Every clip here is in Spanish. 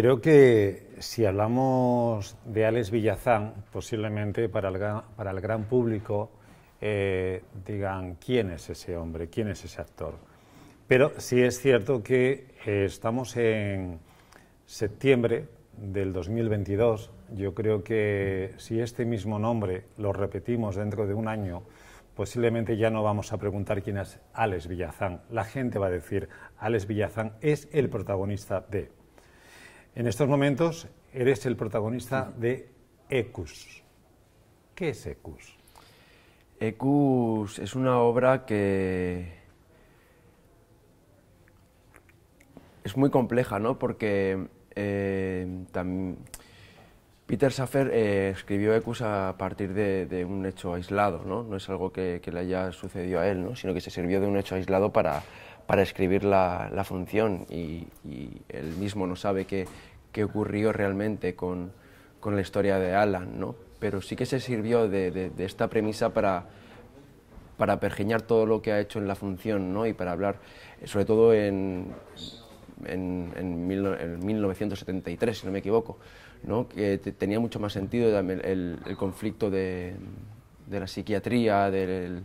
Creo que si hablamos de Alex Villazán, posiblemente para el, para el gran público eh, digan quién es ese hombre, quién es ese actor. Pero sí es cierto que eh, estamos en septiembre del 2022. Yo creo que si este mismo nombre lo repetimos dentro de un año, posiblemente ya no vamos a preguntar quién es Alex Villazán. La gente va a decir, Alex Villazán es el protagonista de... En estos momentos eres el protagonista de Ecus. ¿Qué es Ecus? Ecus es una obra que es muy compleja, ¿no? Porque eh, también Peter Saffer eh, escribió Ecus a partir de, un hecho aislado, ¿no? ¿no? es algo que, le haya sucedido a él, ¿no? sino que se sirvió de un hecho aislado para, para escribir la, función y, él mismo no sabe qué, ocurrió realmente con, la historia de Alan, ¿no? pero sí que se sirvió de, esta premisa para, para pergeñar todo lo que ha hecho en la función ¿no? y para hablar, eh, sobre todo en, en, 1973, si no me equivoco, ¿no? que tenía mucho más sentido el, conflicto de, la psiquiatría, del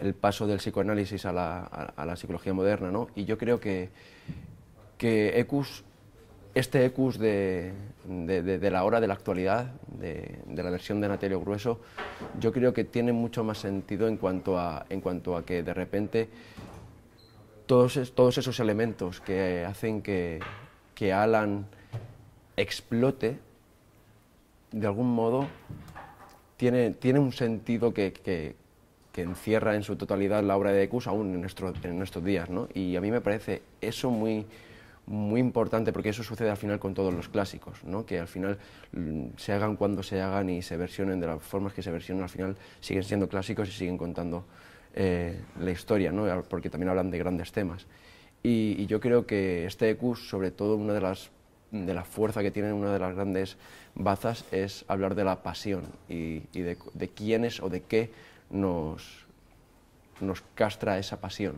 el paso del psicoanálisis a la, psicología moderna. ¿no? Y yo creo que, que ECUS, este ECUS de, la hora, de la actualidad, de, la versión de Natalio Grueso, yo creo que tiene mucho más sentido en cuanto a, en cuanto a que de repente todos, esos elementos que hacen que, Alan explote, de algún modo, tiene, tiene un sentido que, encierra en su totalidad la obra de Decus aún en, nuestros días. Y a mí me parece eso muy, muy importante porque eso sucede al final con todos los clásicos, ¿no? que al final mm, se hagan cuando se hagan y se versionen de las formas que se versionen, al final siguen siendo clásicos y siguen contando eh, la historia, ¿no? porque también hablan de grandes temas. Y, yo creo que este EQ, sobre todo, una de las de la fuerza que tiene una de las grandes bazas es hablar de la pasión y, de, quiénes o de qué nos, nos castra esa pasión.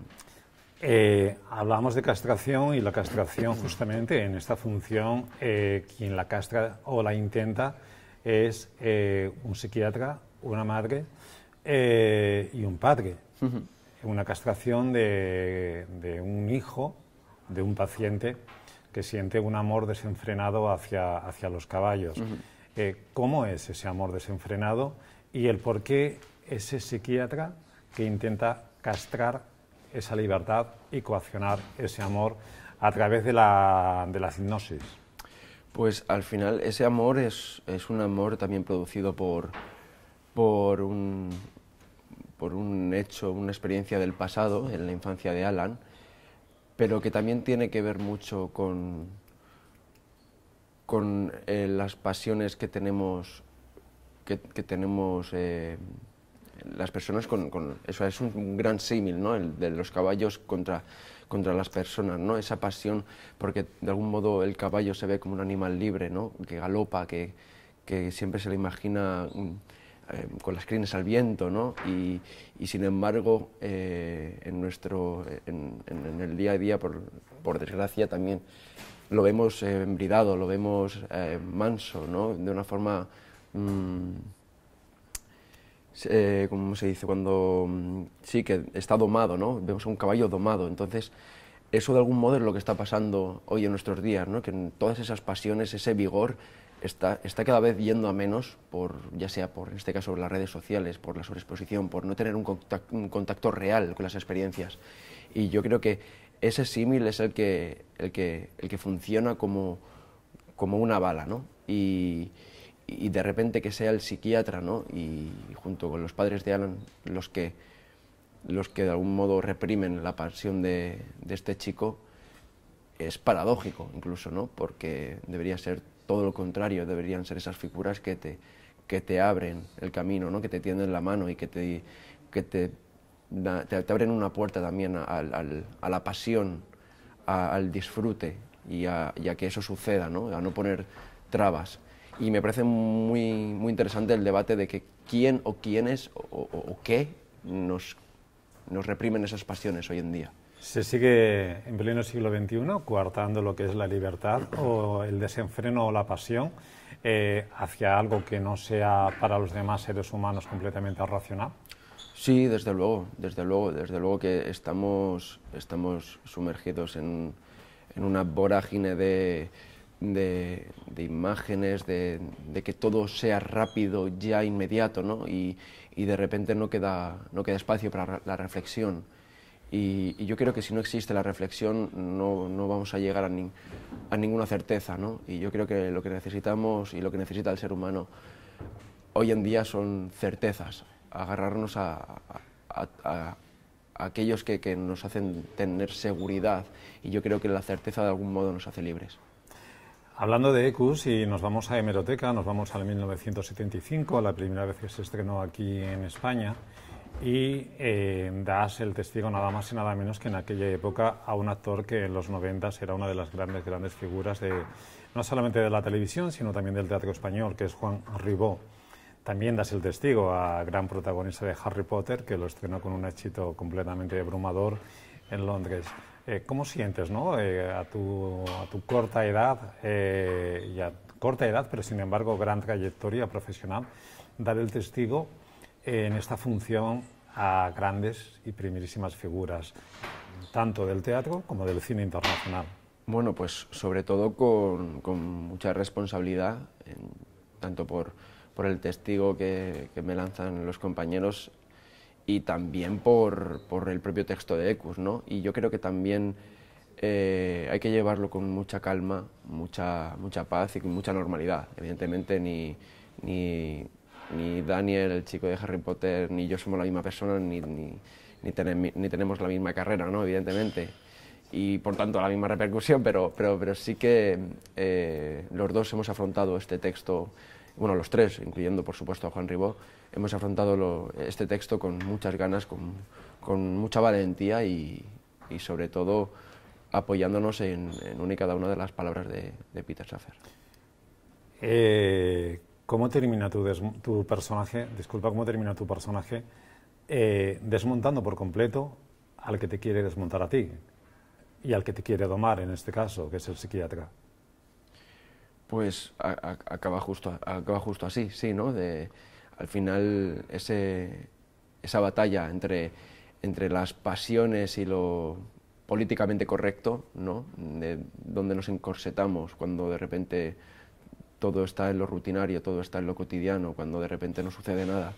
Eh, hablamos de castración y la castración justamente en esta función eh, quien la castra o la intenta es un psiquiatra, una madre eh, y un padre. Una castración de, un hijo, de un paciente que siente un amor desenfrenado hacia, los caballos. Eh, ¿Cómo es ese amor desenfrenado y el por qué ese psiquiatra que intenta castrar esa libertad y coaccionar ese amor a través de la, de la hipnosis? Pues al final ese amor es un amor también producido por, por un, hecho, una experiencia del pasado, en la infancia de Alan, pero que también tiene que ver mucho con, con eh, las pasiones que tenemos, que, tenemos eh, las personas con, eso es un gran símil ¿no? El de los caballos contra, contra las personas no esa pasión porque de algún modo el caballo se ve como un animal libre no que galopa que, que siempre se le imagina mm, Em, con las crines al viento, ¿no? y, sin embargo, eh, en, nuestro, en, el día a día, por, desgracia, también lo vemos eh, embridado, lo vemos eh, manso, ¿no? De una forma... Mm, como se dice? Cuando mm, sí, que está domado, ¿no? Vemos a un caballo domado. Entonces, eso de algún modo es lo que está pasando hoy en nuestros días, ¿no? Que en todas esas pasiones, ese vigor, está, cada vez yendo a menos, por, ya sea por, en este caso, las redes sociales, por la sobreexposición, por no tener un contacto, real con las experiencias. Y yo creo que ese símil es el que, el que, el que funciona como, como una bala, ¿no? Y, de repente que sea el psiquiatra, Y junto con los padres de Alan, los que, los que de algún modo reprimen la pasión de, de este chico, es paradójico incluso, ¿no? Porque debería ser todo lo contrario deberían ser esas figuras que te, que te abren el camino, ¿no? que te tienden la mano y que te, que te, te, abren una puerta también a, la pasión, al disfrute y a, que eso suceda, ¿no? a no poner trabas. Y me parece muy, muy interesante el debate de que quién o quiénes o, qué nos, nos reprimen esas pasiones hoy en día. ¿Se sigue en pleno siglo XXI coartando lo que es la libertad o el desenfreno o la pasión eh, hacia algo que no sea para los demás seres humanos completamente racional? Sí, desde luego, desde luego, desde luego que estamos, sumergidos en, una vorágine de, imágenes, de, que todo sea rápido, ya inmediato, y, de repente no queda espacio para la reflexión. Y, yo creo que si no existe la reflexión no, vamos a llegar a, ninguna certeza. ¿no? Y yo creo que lo que necesitamos y lo que necesita el ser humano hoy en día son certezas, agarrarnos a, aquellos que, que, nos hacen tener seguridad y yo creo que la certeza de algún modo nos hace libres. Hablando de ECUS, y nos vamos a Hemeroteca, nos vamos al 1975, la primera vez que se estrenó aquí en España y eh, das el testigo nada más y nada menos que en aquella época a un actor que en los 90 era una de las grandes, grandes figuras no solamente de la televisión, sino también del teatro español, que es Juan Ribó. También das el testigo a gran protagonista de Harry Potter, que lo estrenó con un éxito completamente abrumador en Londres. Eh, ¿Cómo sientes, no? Eh, a, tu, a, tu, corta edad, y corta edad, pero sin embargo gran trayectoria profesional, dar el testigo en esta función a grandes y primerísimas figuras, tanto del teatro como del cine internacional. Bueno, pues sobre todo con, mucha responsabilidad, tanto por, el testigo que, me lanzan los compañeros y también por, el propio texto de Ecus, ¿no? Y yo creo que también eh, hay que llevarlo con mucha calma, mucha, mucha paz y con mucha normalidad. Evidentemente ni, ni ni Daniel, el chico de Harry Potter, ni yo somos la misma persona, ni, ni, tenemos la misma carrera, ¿no? evidentemente, y por tanto la misma repercusión, pero, pero, pero sí que eh, los dos hemos afrontado este texto, bueno, los tres, incluyendo por supuesto a Juan Ribó, hemos afrontado este texto con muchas ganas, con, mucha valentía y, sobre todo apoyándonos en, una y cada una de las palabras de, Peter Schaffer. Eh, ¿Cómo termina tu, personaje, disculpa, cómo termina tu personaje eh, desmontando por completo al que te quiere desmontar a ti y al que te quiere domar en este caso, que es el psiquiatra? Pues acaba, justo, acaba justo así, sí, ¿no? De, al final esa batalla entre, las pasiones y lo políticamente correcto, ¿no? De donde nos encorsetamos cuando de repente todo está en lo rutinario, todo está en lo cotidiano, cuando de repente no sucede nada.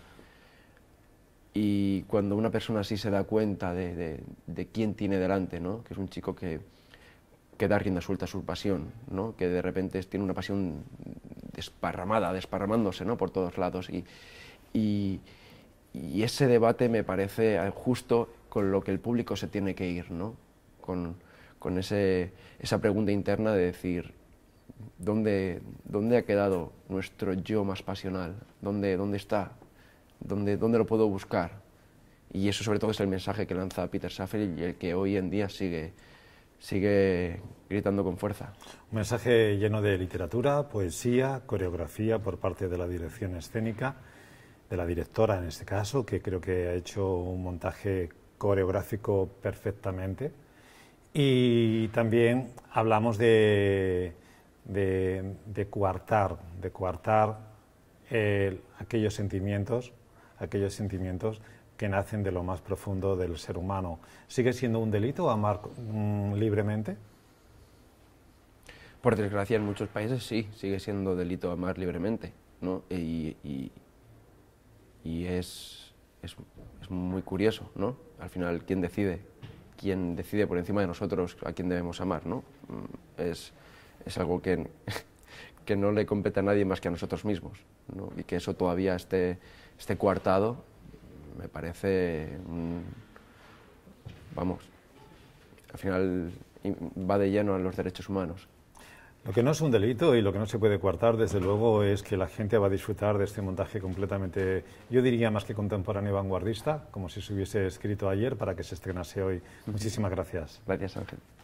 Y cuando una persona así se da cuenta de, quién tiene delante, que es un chico que, da rienda suelta a su pasión, que de repente tiene una pasión desparramada, desparramándose ¿no? por todos lados. Y, ese debate me parece justo con lo que el público se tiene que ir, con, esa pregunta interna de decir, ¿Dónde, dónde ha quedado nuestro yo más pasional? ¿Dónde, dónde está? ¿Dónde, ¿Dónde lo puedo buscar? Y eso sobre todo es el mensaje que lanza Peter Safel y el que hoy en día sigue, sigue gritando con fuerza. Un mensaje lleno de literatura, poesía, coreografía por parte de la dirección escénica, de la directora en este caso, que creo que ha hecho un montaje coreográfico perfectamente. Y también hablamos de de, coartar, de coartar eh, aquellos sentimientos, aquellos sentimientos que nacen de lo más profundo del ser humano. ¿Sigue siendo un delito amar mm, libremente? Por desgracia, en muchos países sí, sigue siendo delito amar libremente, e, Y, y, es, es, muy curioso, ¿no? Al final, ¿quién decide? ¿Quién decide por encima de nosotros a quién debemos amar, no? Mm, es, es algo que, no le compete a nadie más que a nosotros mismos. Y que eso todavía esté, coartado, me parece, vamos, al final va de lleno a los derechos humanos. Lo que no es un delito y lo que no se puede coartar, desde luego, es que la gente va a disfrutar de este montaje completamente, yo diría más que contemporáneo y vanguardista, como si se hubiese escrito ayer para que se estrenase hoy. Muchísimas gracias. Gracias, Ángel.